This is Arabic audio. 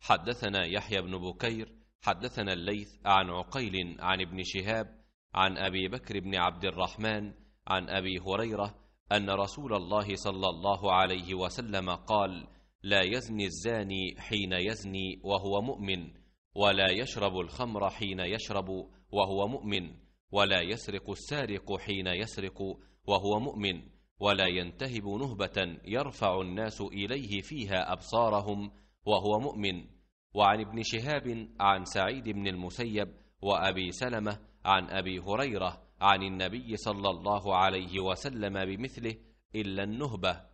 حدثنا يحيى بن بكير حدثنا الليث عن عقيل عن ابن شهاب عن أبي بكر بن عبد الرحمن عن أبي هريرة أن رسول الله صلى الله عليه وسلم قال لا يزني الزاني حين يزني وهو مؤمن ولا يشرب الخمر حين يشرب وهو مؤمن ولا يسرق السارق حين يسرق وهو مؤمن ولا ينتهب نهبة يرفع الناس إليه فيها أبصارهم وهو مؤمن وعن ابن شهاب عن سعيد بن المسيب وأبي سلمة عن أبي هريرة عن النبي صلى الله عليه وسلم بمثله إلا النهبة